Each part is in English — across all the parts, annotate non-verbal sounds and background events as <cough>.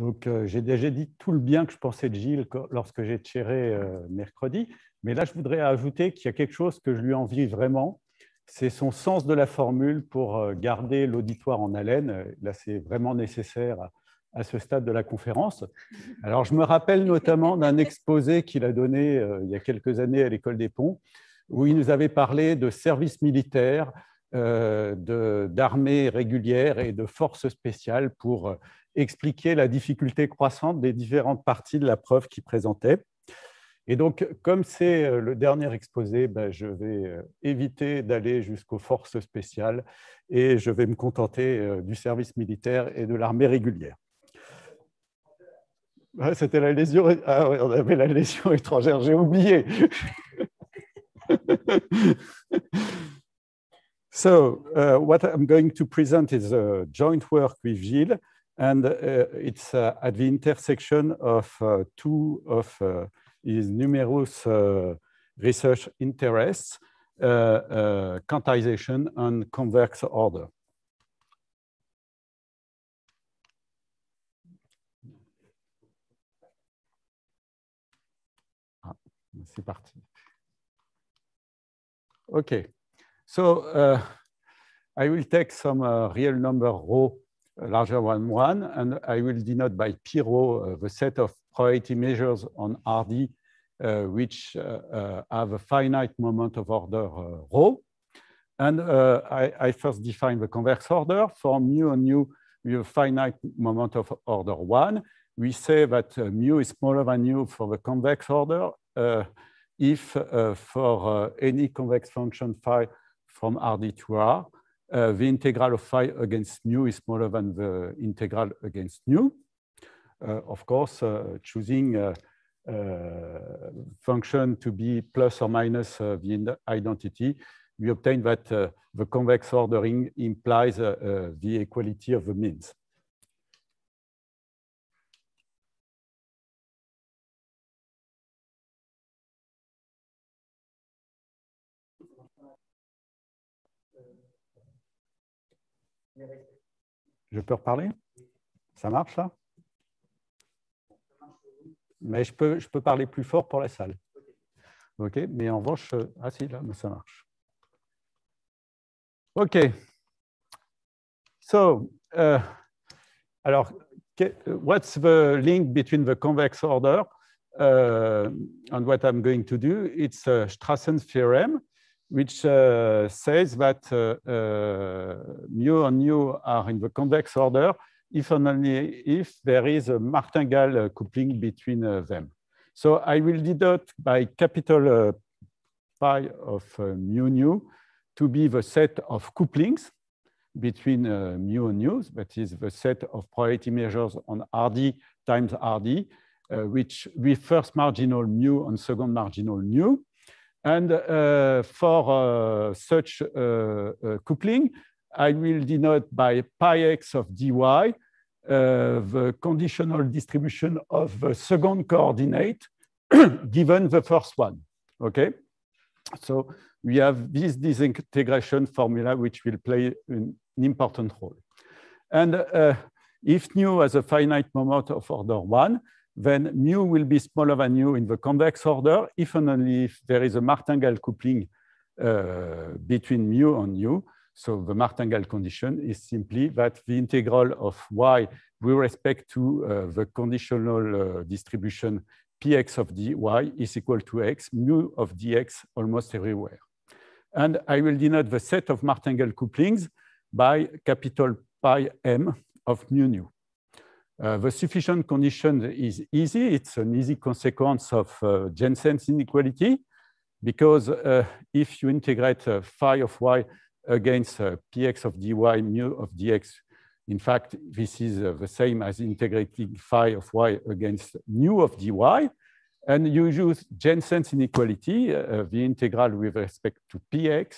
Donc, euh, j'ai déjà dit tout le bien que je pensais de Gilles lorsque j'ai tiré euh, mercredi. Mais là, je voudrais ajouter qu'il y a quelque chose que je lui envie vraiment. C'est son sens de la formule pour euh, garder l'auditoire en haleine. Là, c'est vraiment nécessaire à ce stade de la conférence. Alors, je me rappelle notamment d'un exposé qu'il a donné il y a quelques années à l'École des Ponts, où il nous avait parlé de services militaires, d'armées régulières et de forces spéciales pour expliquer la difficulté croissante des différentes parties de la preuve qu'il présentait. Et donc, comme c'est euh, le dernier exposé, ben, je vais euh, éviter d'aller jusqu'aux forces spéciales et je vais me contenter euh, du service militaire et de l'armée régulière. C'était la lésion. Ah, on avait la lésion <laughs> étrangère, j'ai oublié. <laughs> so, uh, what I'm going to present is a joint work with Gilles. and uh, it's uh, at the intersection of uh, two of his numerous research interests, quantization and convex order. Ah, c'est parti. Okay, so uh, I will take some uh, real number row larger one one, and I will denote by Piro uh, the set of priority measures on RD, uh, which uh, have a finite moment of order rho. And I, I, first define the convex order for mu and nu with a finite moment of order one. We say that mu is smaller than nu for the convex order if uh, for uh, any convex function phi from RD to R, uh, the integral of phi against mu is smaller than the integral against nu. Uh, of course, uh, choosing a, uh, a, uh, function to be plus or minus uh, the identity, we obtain that the convex ordering implies the equality of the means. Je peux reparler Ça marche, là Mais je peux, je peux parler plus fort pour la salle. OK, mais en revanche, euh, ah si, là, ça marche. OK. So, euh, alors, what's the link between the convex order uh, and what I'm going to do? It's a euh, Strassen's theorem. which uh, says that mu uh, uh, and nu are in the convex order if and only if there is a martingale uh, coupling between them. So I will denote by capital pi of mu nu to be the set of couplings between uh, mu and nu, that is the set of probability measures on RD times RD, uh, which with first marginal mu and second marginal nu. And uh, for uh, such uh, coupling, I will denote by pi x of dy the conditional distribution of the second coordinate <clears throat> given the first one. Okay, so we have this disintegration formula which will play an important role. And uh, if nu has a finite moment of order one, then mu will be smaller than u in the convex order if and only if there is a martingale coupling uh, between mu and u. So the martingale condition is simply that the integral of y with respect to uh, the conditional uh, distribution px of dy is equal to x, mu of dx almost everywhere. And I will denote the set of martingale couplings by capital pi m of mu nu. Uh, the sufficient condition is easy. It's an easy consequence of uh, Jensen's inequality because uh, if you integrate uh, phi of y against uh, px of dy mu of dx, in fact, this is the same as integrating phi of y against mu of dy. And you use Jensen's inequality, the integral with respect to px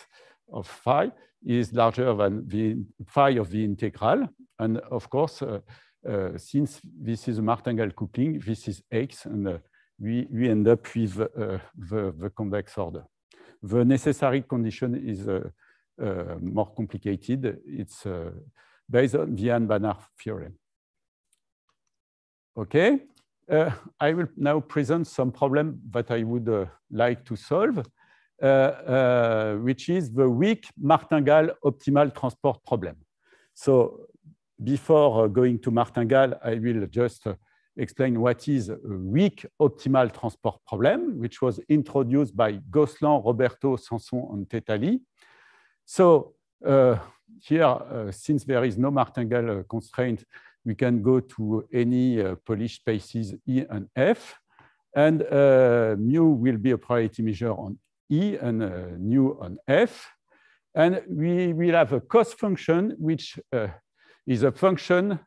of phi is larger than the phi of the integral. And of course, uh, since this is a martingale coupling, this is X, and uh, we, we end up with uh, the, the convex order. The necessary condition is more complicated. It's based on the Anne-Banach theorem. Okay, uh, I will now present some problem that I would uh, like to solve, uh, which is the weak martingale optimal transport problem. So before uh, going to Martingale, I will just uh, explain what is a weak optimal transport problem, which was introduced by Gosselin, Roberto, Sanson, and Tetali. So uh, here, uh, since there is no martingale uh, constraint, we can go to any uh, Polish spaces E and F. And mu will be a priority measure on E and nu on F. And we will have a cost function which is a function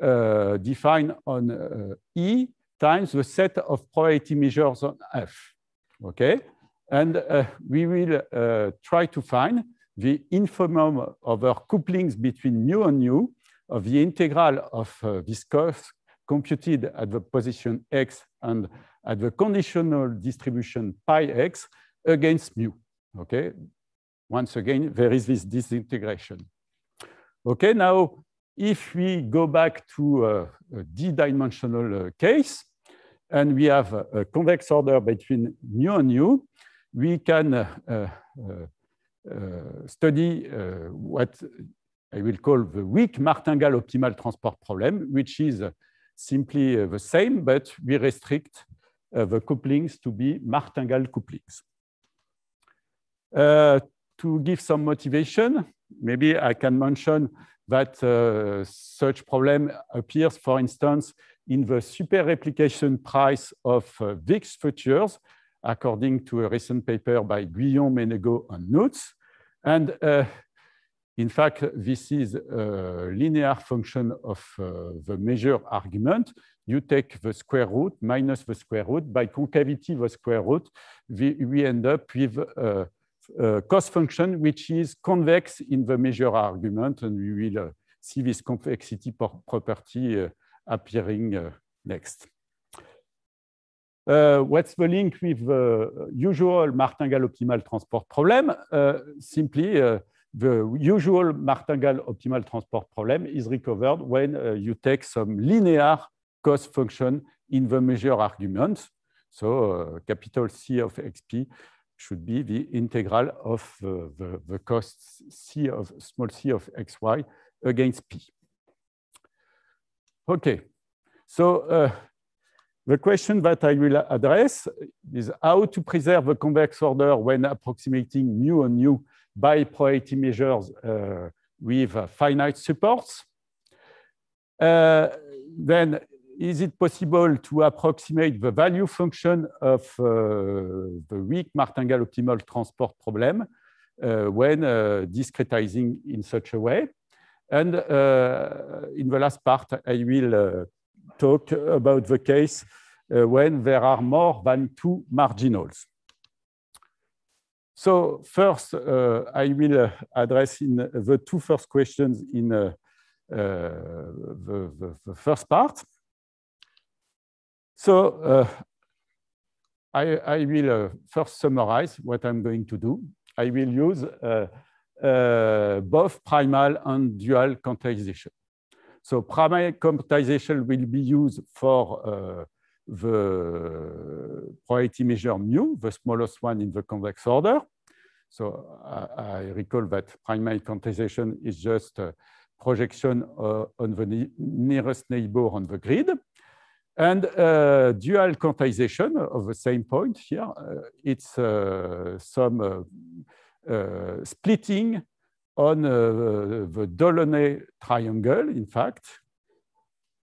uh, defined on uh, E times the set of probability measures on F. Okay, and uh, we will uh, try to find the infimum over couplings between mu and nu of the integral of uh, this curve computed at the position x and at the conditional distribution pi x against mu. Okay, once again, there is this disintegration. Okay, now if we go back to a, a d-dimensional uh, case, and we have a, a, convex order between nu and u, we can uh, uh, uh, study uh, what I will call the weak martingale optimal transport problem, which is uh, simply the same, but we restrict the couplings to be martingale couplings. to give some motivation, maybe I can mention that uh, such problem appears, for instance, in the super replication price of uh, VIX futures, according to a recent paper by Guillaume Menego and Nutz. And uh, in fact, this is a linear function of uh, the measure argument. You take the square root minus the square root. By concavity, the square root, we, we end up with uh, Euh, cost function, which is convex in the measure argument, and we will uh, see this convexity property uh, appearing uh, next. what's the link with the usual martingale optimal transport problem? simply, the usual martingale optimal transport problem is recovered when you take some linear cost function in the measure argument. So capital C of xp should be the integral of the, the, the cost C of small c of xy against p. Okay, so uh, the question that I will address is how to preserve the convex order when approximating new and new by probability measures uh, with uh, finite supports. Uh, then is it possible to approximate the value function of uh, the weak martingale optimal transport problem uh, when uh, discretizing in such a way? And uh, in the last part, I will uh, talk about the case uh, when there are more than two marginals. So first, I will address in the two first questions in the, the, the, first part. So uh, I, I, will uh, first summarize what I'm going to do. I will use uh, both primal and dual quantization. So primal quantization will be used for the probability measure mu, the smallest one in the convex order. So I, I recall that primal quantization is just projection uh, on the ne nearest neighbor on the grid. And uh, dual quantization of the same point here, uh, it's uh, some uh, uh, splitting on uh, the Delaunay triangle, in fact.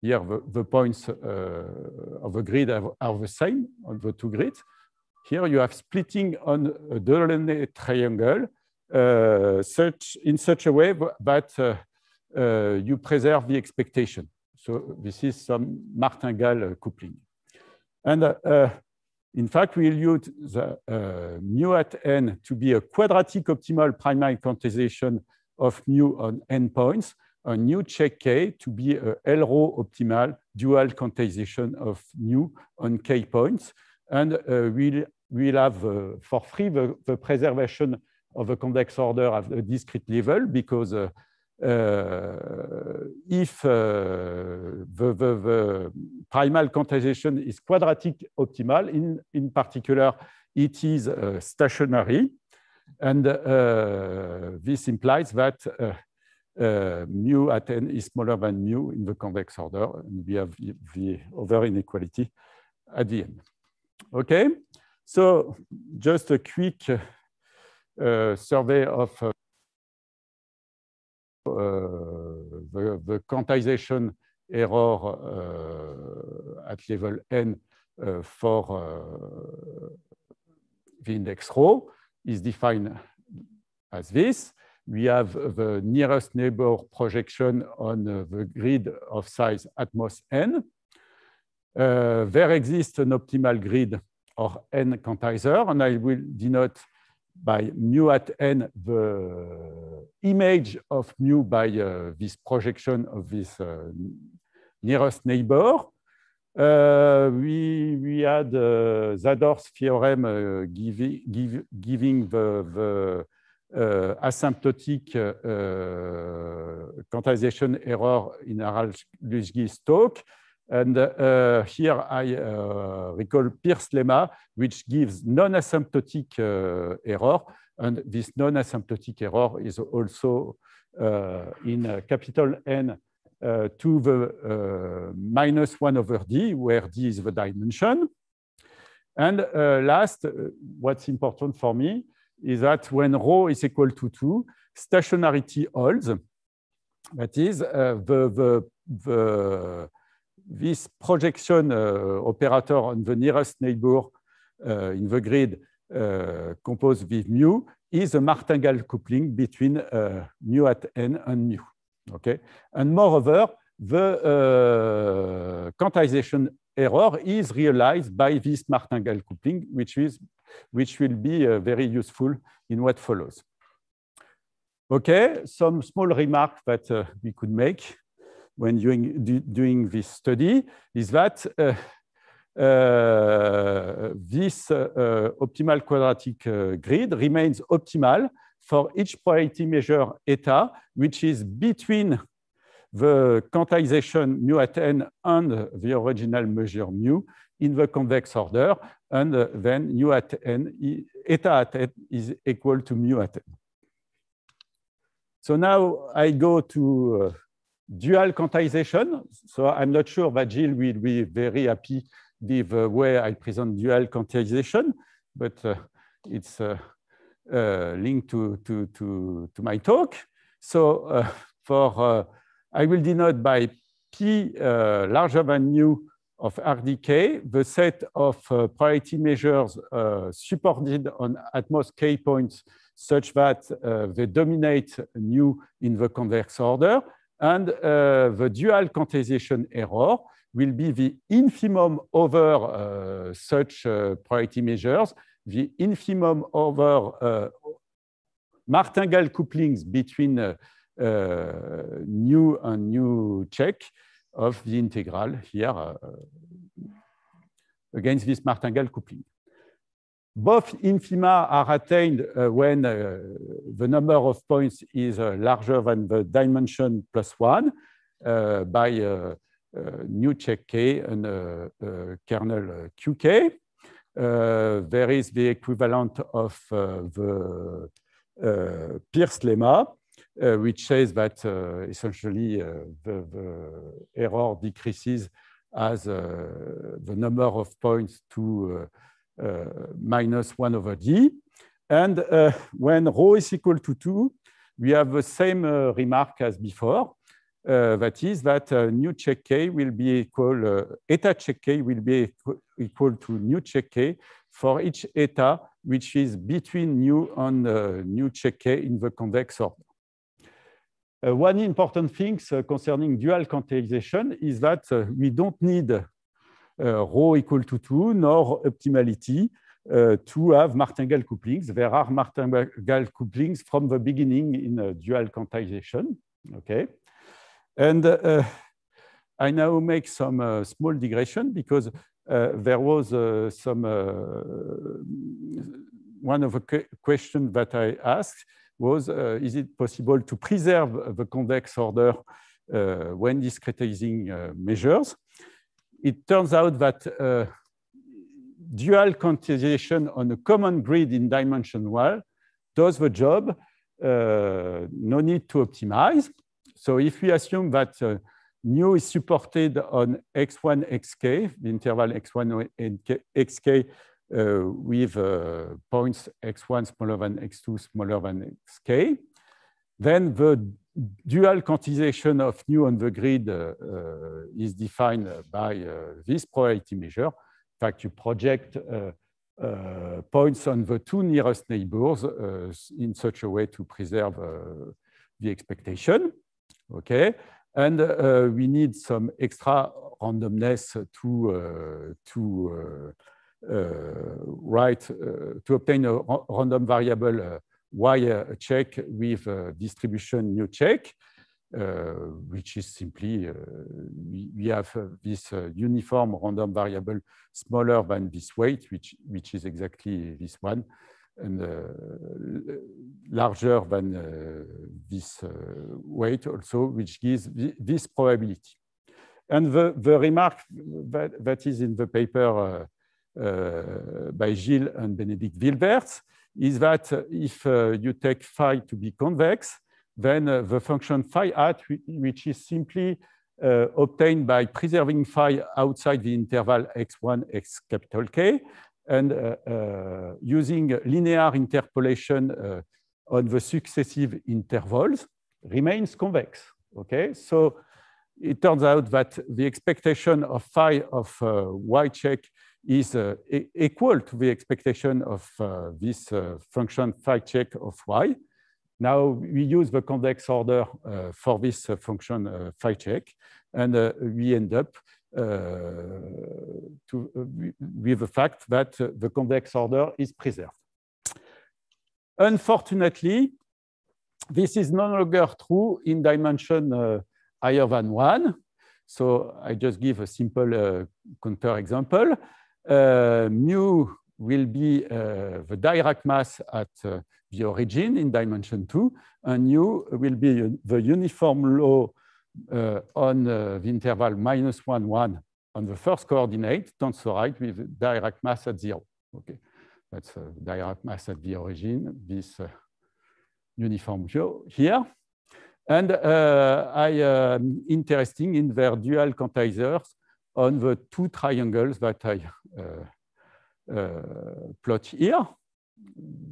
Here, the, the points of the grid are, are, the same on the two grids. Here, you have splitting on a Delaunay triangle such, in such a way that you preserve the expectation. So this is some martingale coupling. And uh, in fact, we will use the uh, mu at n to be a quadratic optimal primary quantization of mu on n points, a new check k to be a LRO optimal dual quantization of mu on k points. And uh, we'll, we'll have uh, for free the, the, preservation of the convex order at the discrete level because uh, Euh, if euh, the, the, the, primal quantization is quadratic optimal, in, in particular, it is uh, stationary. And uh, this implies that uh, uh, mu at n is smaller than mu in the convex order, and we have the other inequality at the end. Okay, so just a quick uh, survey of uh, Euh, the, quantization error euh, at level n euh, for the index rho is defined as this. We have the nearest neighbor projection on uh, the grid of size at most n. Uh, there exists an optimal grid or n quantizer, and I will denote by mu at n the image of mu by uh, this projection of this uh, nearest neighbor. Uh, we, we had Zador's theorem giving the, the asymptotic quantization error in aral lüsgis talk. And uh, here I uh, recall Pierce lemma, which gives non-asymptotic uh, error. And this non-asymptotic error is also uh, in uh, capital N uh, to the minus 1 over d, where d is the dimension. And last, what's important for me is that when rho is equal to 2, stationarity holds. That is, the, the, the this projection euh, operator on the nearest neighbor euh, in the grid euh, composed with mu is a martingale coupling between mu at n and mu. Okay? And moreover, the quantization error is realized by this martingale coupling, which, is, which will be uh, very useful in what follows. Okay, some small remarks that uh, we could make. when doing, do, doing this study is that uh, uh, this uh, uh, optimal quadratic uh, grid remains optimal for each probability measure eta, which is between the quantization mu at n and the original measure mu in the convex order, and then mu at n, eta at n is equal to mu at n. So now I go to dual quantization. So I'm not sure that Jill will be very happy with the uh, way I present dual quantization, but uh, it's uh, uh, linked to, to, to, to, my talk. So uh, for uh, I will denote by p larger than nu of RDK, the set of priority measures supported on at most k points such that they dominate nu in the convex order. and uh, the dual quantization error will be the infimum over uh, such uh, priority measures, the infimum over martingale couplings between new and new check of the integral here against this martingale coupling. both infima are attained uh, when uh, the number of points is uh, larger than the dimension plus one uh, by uh, uh, new check K and kernel QK. there is the equivalent of the Pierce lemma, which says that essentially the, the, error decreases as the number of points to uh, minus 1 over d. And uh, when rho is equal to 2, we have the same uh, remark as before. that is that new check k will be equal, eta check k will be equal to new check k for each eta which is between new and new check k in the convex order. Uh, one important thing uh, concerning dual quantization is that uh, we don't need Euh, rho equal to 2, nor optimality, euh, to have martingale couplings. There are martingale couplings from the beginning in dual quantization. Okay. And uh, I now make some uh, small digression because uh, there was uh, some, uh, one of the questions that I asked was, uh, is it possible to preserve the convex order when discretizing measures? it turns out that uh, dual quantization on a common grid in dimension one does the job, uh, no need to optimize. So if we assume that uh, nu is supported on x1, xk, the interval x1, xk uh, with uh, points x1 smaller than x2 smaller than xk, then the dual quantization of new on the grid uh, uh is defined by uh, this probability measure. In fact, you project uh, points on the two nearest neighbors in such a way to preserve the expectation. Okay, and uh, we need some extra randomness to, uh, to uh, write, to obtain a random variable why a check with a distribution new check, uh, which is simply uh, we, have uh, this uniform random variable smaller than this weight, which, which is exactly this one, and uh, larger than uh, this uh, weight also, which gives this probability. And the, the remark that, that is in the paper by Gilles and Benedict Wilberts is that if uh, you take phi to be convex, then uh, the function phi hat, which is simply uh, obtained by preserving phi outside the interval x1, x capital K, and uh, uh, using linear interpolation uh, on the successive intervals remains convex, okay? So it turns out that the expectation of phi of y check is uh, equal to the expectation of uh, this uh, function phi check of y. Now we use the convex order for this function phi check, and we end up to, with the fact that the convex order is preserved. Unfortunately, this is no longer true in dimension uh, higher than one. So I just give a simple uh, counterexample. Uh, mu will be uh, the Dirac mass at uh, the origin in dimension two, and u will be the uniform law on the interval minus one, one on the first coordinate, tensorite with Dirac mass at zero. Okay, that's Dirac mass at the origin, this uniform here. And uh, I am um, interested in their dual quantizers on the two triangles that I uh, uh, plot here.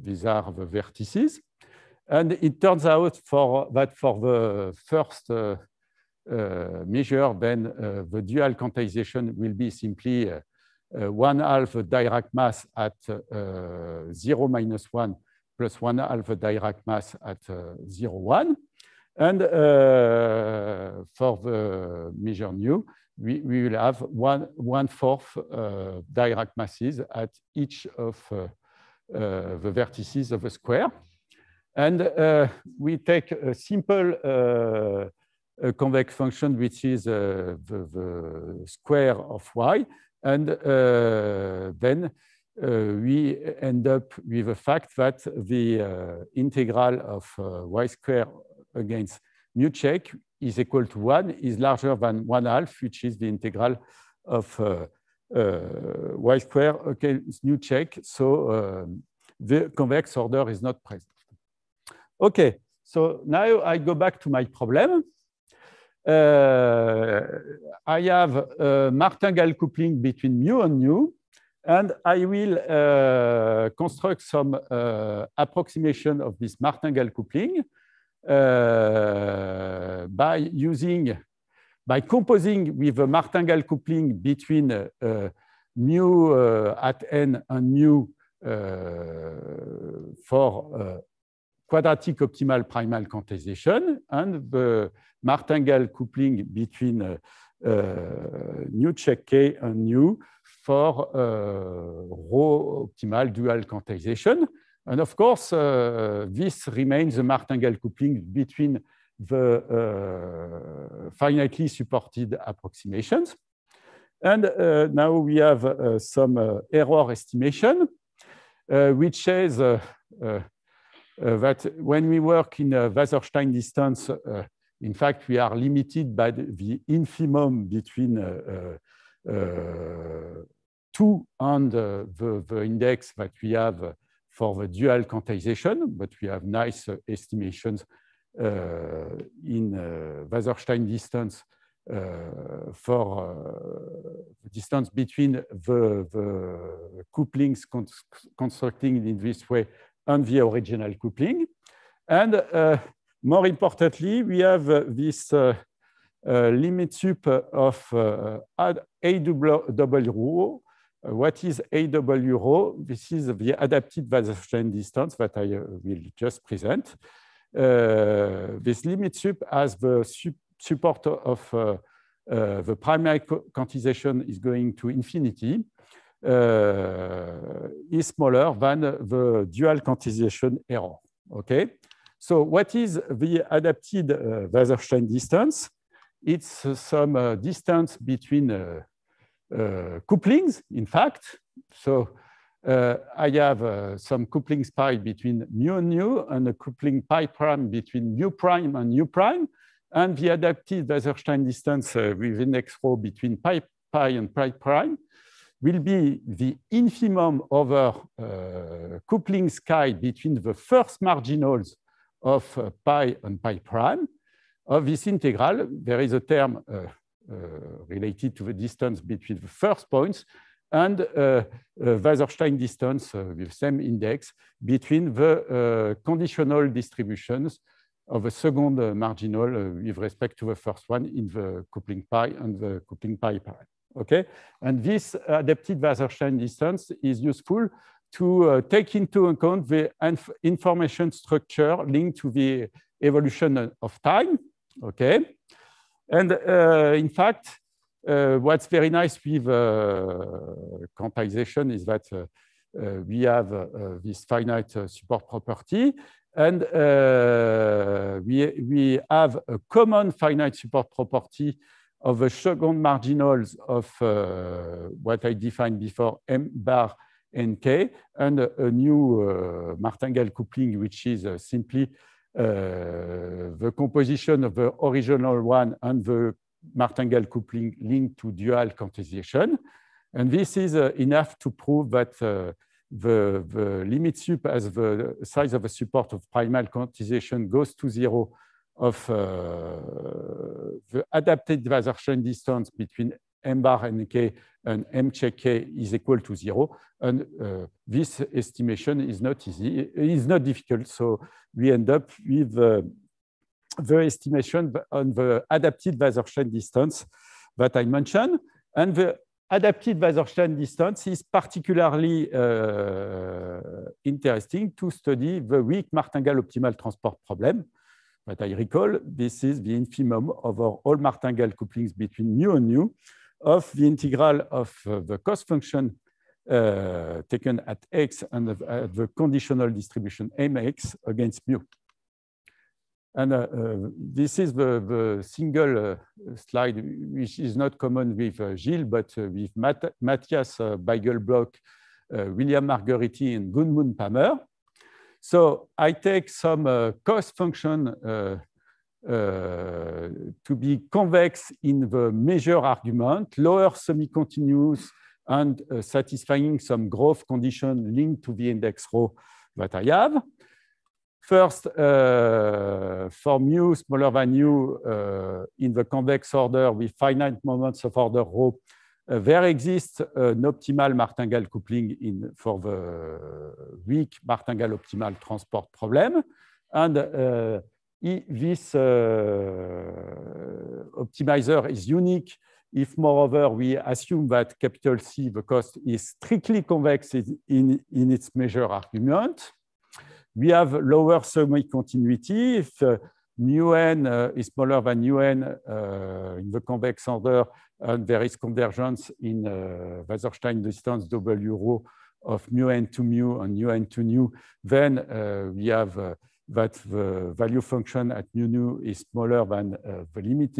These are the vertices. And it turns out for, that for the first uh, uh measure, then the dual quantization will be simply one half Dirac mass at 0 minus 1 plus one half Dirac mass at 0, 1. And for the measure new. we, we will have one, one fourth uh, Dirac masses at each of uh, uh, the vertices of a square. And we take a simple a convex function, which is uh, the, the, square of y. And uh, then uh, we end up with the fact that the integral of y square against mu check is equal to 1 is larger than 1 half, which is the integral of uh, uh, y square against new check. So uh, the convex order is not present. OK, so now I go back to my problem. Uh, I have a uh, martingale coupling between mu and nu, and I will uh, construct some uh, approximation of this martingale coupling Euh, by using, by composing with a martingale coupling between uh, mu uh, at n and mu uh, for uh, quadratic optimal primal quantization and the martingale coupling between new check k and new for rho optimal dual quantization. And of course, uh, this remains the martingale coupling between the uh, finitely supported approximations. And uh, now we have uh, some uh, error estimation, uh, which says that when we work in a Wasserstein distance, in fact, we are limited by the infimum between two and the, the, index that we have for the dual quantization, but we have nice uh, estimations uh, in uh, Wasserstein distance uh, for uh, distance between the, the couplings con constructing in this way and the original coupling. And uh, more importantly, we have this limit sup of AW row. Uh, what is AW rho? This is the adapted Wasserstein distance that I uh, will just present. Uh, this limit sup as the support of uh, the primary quantization is going to infinity uh, is smaller than the dual quantization error. Okay, so what is the adapted uh, Wasserstein distance? It's some distance between uh, couplings, in fact. So uh, I have uh, some coupling pi between mu and nu, and a coupling pi prime between mu prime and nu prime, and the adaptive Wasserstein distance with index rho between pi pi and pi prime will be the infimum over uh, coupling sky between the first marginals of uh, pi and pi prime. Of this integral, there is a term uh, uh, related to the distance between the first points and uh, uh Wasserstein distance uh, with same index between the conditional distributions of a second marginal with respect to the first one in the coupling pi and the coupling pi pi. Okay, and this adapted Wasserstein distance is useful to uh, take into account the inf information structure linked to the evolution of time. Okay, and uh, in fact, uh, what's very nice with uh, quantization is that we have this finite support property and we, we have a common finite support property of the second marginals of uh, what I defined before, M bar and K, and a, a new uh, martingale coupling, which is uh, simply uh, the composition of the original one and the martingale coupling linked to dual quantization. And this is uh, enough to prove that uh, the, the, limit sup as the size of the support of primal quantization goes to zero of uh, the adapted Wasserschein distance between m bar nk and m check k is equal to zero. And uh, this estimation is not easy, It is not difficult. So we end up with uh, the estimation on the adapted Wasserstein distance that I mentioned. And the adapted Wasserstein distance is particularly uh, interesting to study the weak martingale optimal transport problem. But I recall this is the infimum of all martingale couplings between mu and nu of the integral of uh, the cost function uh, taken at x and the, uh, the conditional distribution mx against mu. And uh, uh this is the, the single uh, slide, which is not common with Gilles, but with Mat Matthias Beigelblock, William Margheriti, and Gunmund Palmer. So I take some cost function Euh, to be convex in the measure argument, lower semi-continuous and uh, satisfying some growth condition linked to the index row that I have. First, uh, for mu smaller than u uh, in the convex order with finite moments of order rho, uh, there exists uh, an optimal martingale coupling in, for the weak martingale optimal transport problem. And if this uh, optimizer is unique, if moreover we assume that capital C, the cost, is strictly convex in, in, in its measure argument, we have lower semi-continuity. If uh, n uh, is smaller than mu n uh, in the convex order, and there is convergence in uh, Wasserstein distance W rho of mu n to mu and mu n to nu, then uh, we have uh, that the value function at mu nu is smaller than uh, the limit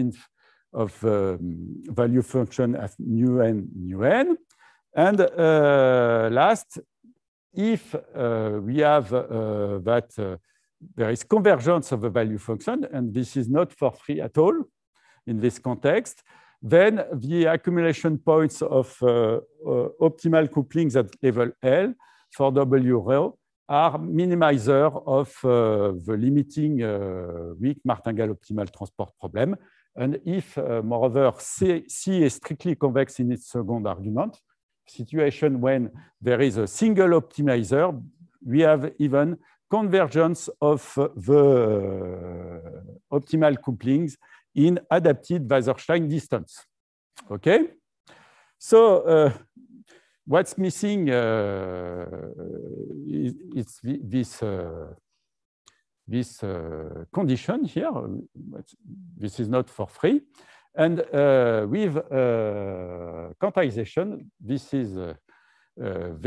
of the um, value function at mu n nu n. And uh, last, if uh, we have uh, that uh, there is convergence of the value function, and this is not for free at all in this context, then the accumulation points of uh, optimal couplings at level L for W rho are minimizer of uh, the limiting uh, weak martingale optimal transport problem. And if, uh, moreover, C, C is strictly convex in its second argument, situation when there is a single optimizer, we have even convergence of the optimal couplings in adapted Wasserstein distance. Okay, so uh, what's missing uh, is, is, this uh, this uh, condition here. This is not for free. And uh, with uh, quantization, this is uh,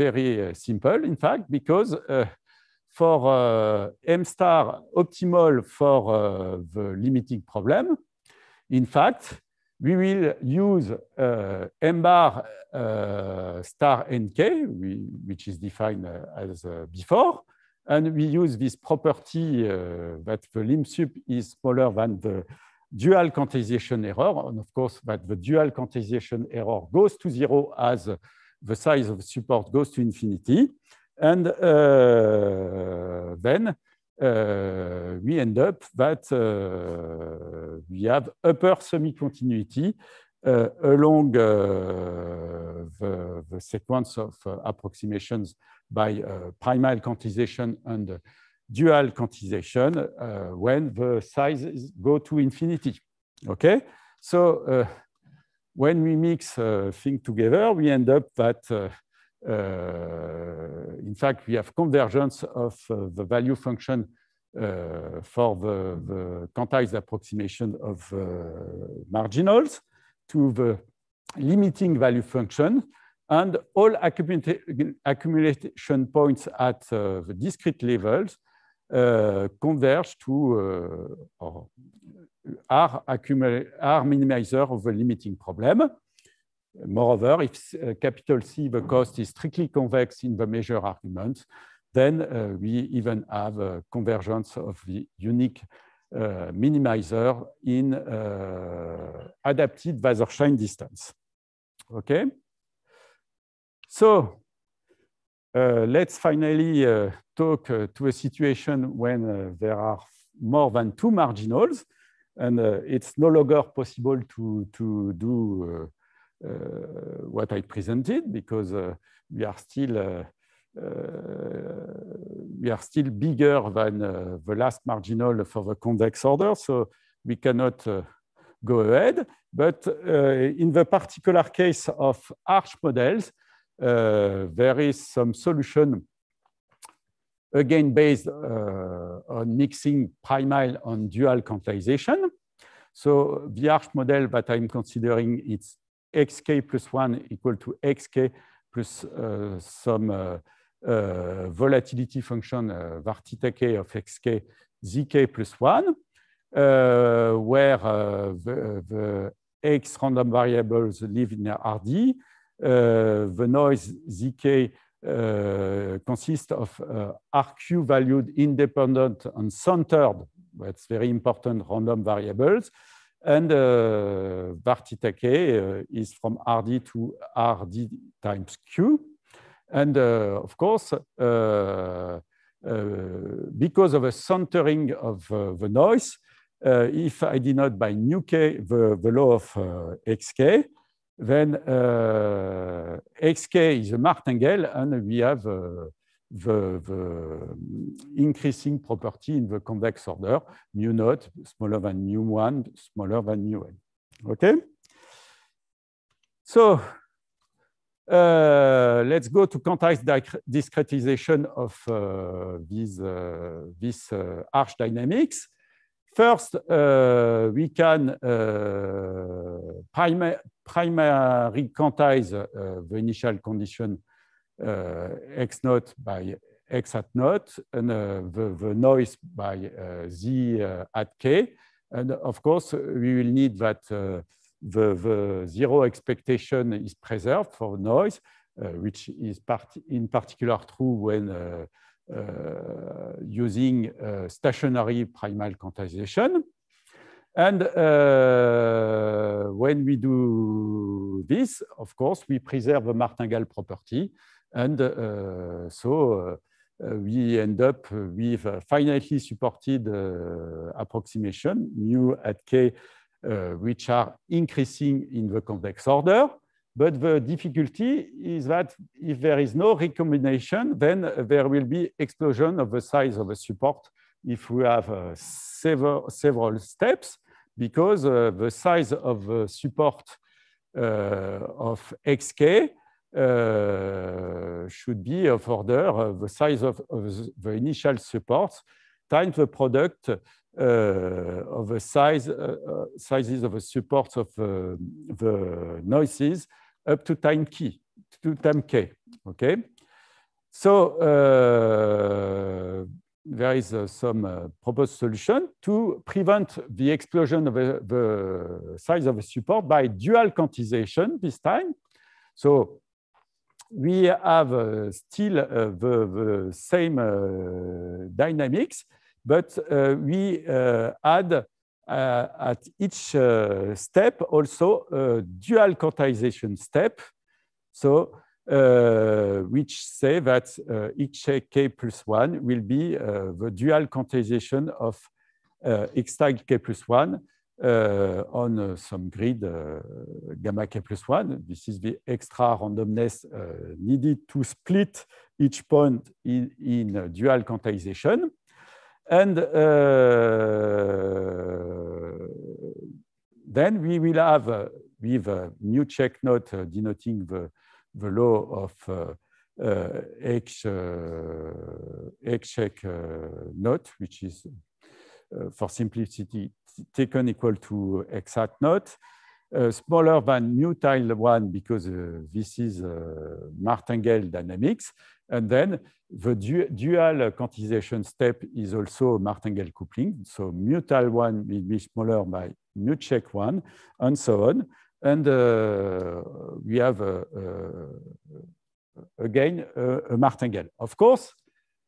very simple, in fact, because for M star optimal for the limiting problem, in fact, we will use uh, m bar uh, star nk, we, which is defined uh, as uh, before, and we use this property uh, that the lim sup is smaller than the dual quantization error, and of course that the dual quantization error goes to zero as the size of the support goes to infinity. And uh, then uh, we end up that uh, we have upper semi-continuity uh, along uh, the, the, sequence of uh, approximations by uh, primal quantization and dual quantization when the sizes go to infinity. Okay, so when we mix things together, we end up that uh, in fact, we have convergence of uh, the value function uh, for the, the, quantized approximation of marginals to the limiting value function. And all accumulation points at uh, the discrete levels uh, converge to uh, are, are minimizer of the limiting problem. Moreover, if uh, capital C, the cost is strictly convex in the measure argument, then uh, we even have a convergence of the unique uh, minimizer in uh, adapted Wasserstein distance. Okay? So uh, let's finally uh, talk to a situation when there are more than two marginals and it's no longer possible to, to do what I presented because uh, we are still uh, uh, we are still bigger than the last marginal for the convex order, so we cannot go ahead. But in the particular case of arch models, there is some solution again based uh, on mixing primal and dual quantization. So the arch model that I'm considering it's xk plus 1 equal to xk plus euh, some euh, euh, volatility function vartita k of xk zk plus 1, where the, the, x random variables live in RD. the noise zk consists of uh, RQ valued independent and centered, that's very important, random variables, And uh, Take uh, is from RD to RD times Q. And uh, of course, uh, uh, because of a centering of uh, the noise, if I denote by nu k the, the law of xk, then xk is a martingale, and we have the, increasing property in the convex order, mu naught smaller than mu one, smaller than mu n. Okay? So uh, let's go to quantized discretization of uh, these, uh, this uh, arch dynamics. First, uh, we can uh, primary quantize uh, the initial condition Uh, x naught by x at naught and uh, the, the noise by uh, z at k. And of course, we will need that the, the zero expectation is preserved for noise, which is part in particular true when uh, using uh, stationary primal quantization. And uh, when we do this, of course, we preserve the martingale property and uh, so uh, we end up with a finitely supported uh, approximation, mu at k, which are increasing in the convex order. But the difficulty is that if there is no recombination, then there will be explosion of the size of the support if we have uh, several, several steps, because uh, the size of the support uh, of xk uh, should be of order uh, the size of, of the initial supports times the product uh, of the size, uh, uh, sizes of the supports of the noises up to time k, to time k. Okay, so there is uh, some uh, proposed solution to prevent the explosion of the size of a support by dual quantization this time. So we have uh, still uh, the, the, same uh, dynamics, but uh, we uh, add at each step also a dual quantization step. So which say that each k plus one will be the dual quantization of uh, x tag k plus one uh, on uh, some grid euh, gamma k plus 1. This is the extra randomness euh, needed to split each point in, in dual quantization. And uh, then we will have, uh, with a uh, new check note denoting the, the law of uh, x uh, check uh, note, which is, uh, for simplicity, taken equal to exact note, uh, smaller than new tile one because uh, this is uh, martingale dynamics. And then the du dual quantization step is also martingale coupling. So mu tile one will be smaller by mu check one and so on. And uh, we have uh, again a martingale. Of course,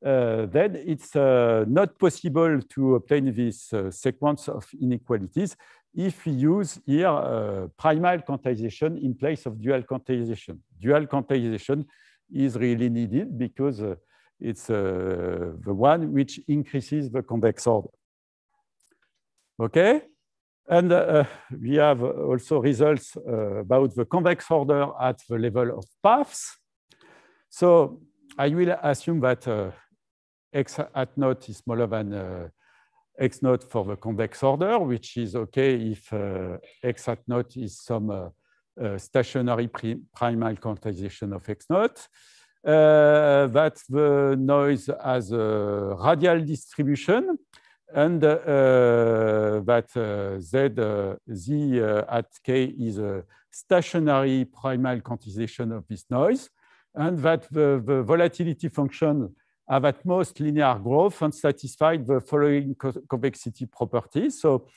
uh, then it's uh, not possible to obtain this uh, sequence of inequalities if we use here uh, primal quantization in place of dual quantization. Dual quantization is really needed because uh, it's uh, the one which increases the convex order. Okay? And we have also results about the convex order at the level of paths. So I will assume that x at naught is smaller than uh, x naught for the convex order, which is okay if uh, x at naught is some uh, uh, stationary prim primal quantization of x naught. Uh, that the noise has a radial distribution and that z, z at k is a stationary primal quantization of this noise and that the, the volatility function have at most linear growth and satisfy the following co convexity property. So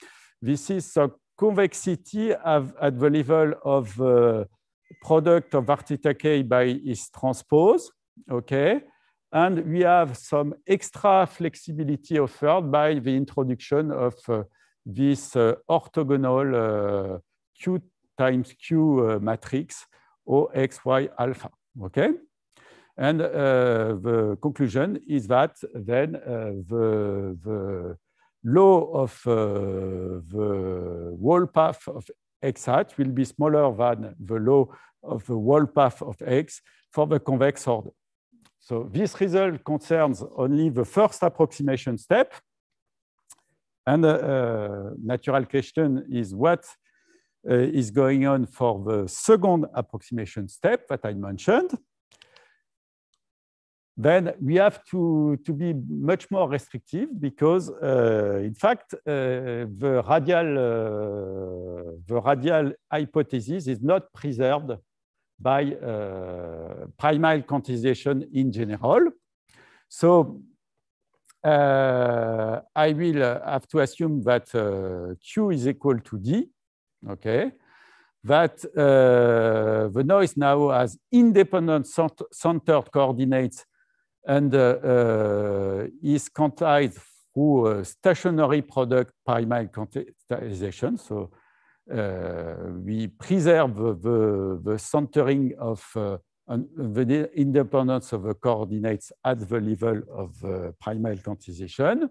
this is a convexity of, at the level of uh, product of vertice by its transpose, okay? And we have some extra flexibility offered by the introduction of uh, this uh, orthogonal uh, Q times Q uh, matrix OXY alpha, okay? And uh, the conclusion is that then uh, the, the law of uh, the wall path of x hat will be smaller than the law of the wall path of x for the convex order. So this result concerns only the first approximation step. And the uh, natural question is what uh, is going on for the second approximation step that I mentioned then we have to, to be much more restrictive because, uh, in fact, uh, the, radial, uh, the radial hypothesis is not preserved by uh, primal quantization in general. So uh, I will uh, have to assume that Q is equal to D, okay? That the noise now has independent cent centered coordinates and uh, uh, is quantized through stationary product primal quantization. So uh, we preserve the, the centering of the independence of the coordinates at the level of uh, primal quantization.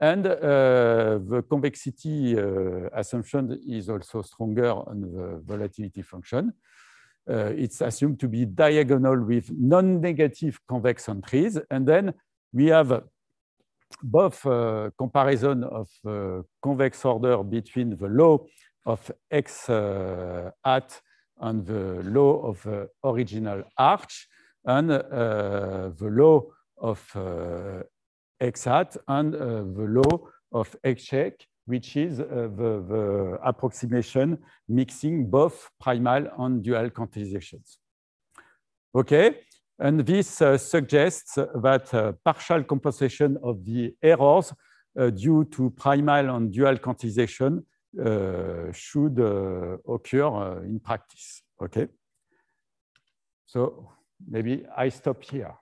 And uh, the convexity uh, assumption is also stronger on the volatility function. Uh, it's assumed to be diagonal with non-negative convex entries. And then we have both uh, comparison of uh, convex order between the law of x hat and the law of the original arch and the law of x hat and the law of x check which is uh, the, the, approximation mixing both primal and dual quantizations. Okay, and this uh, suggests that uh, partial compensation of the errors uh, due to primal and dual quantization uh, should uh, occur in practice, okay? So maybe I stop here.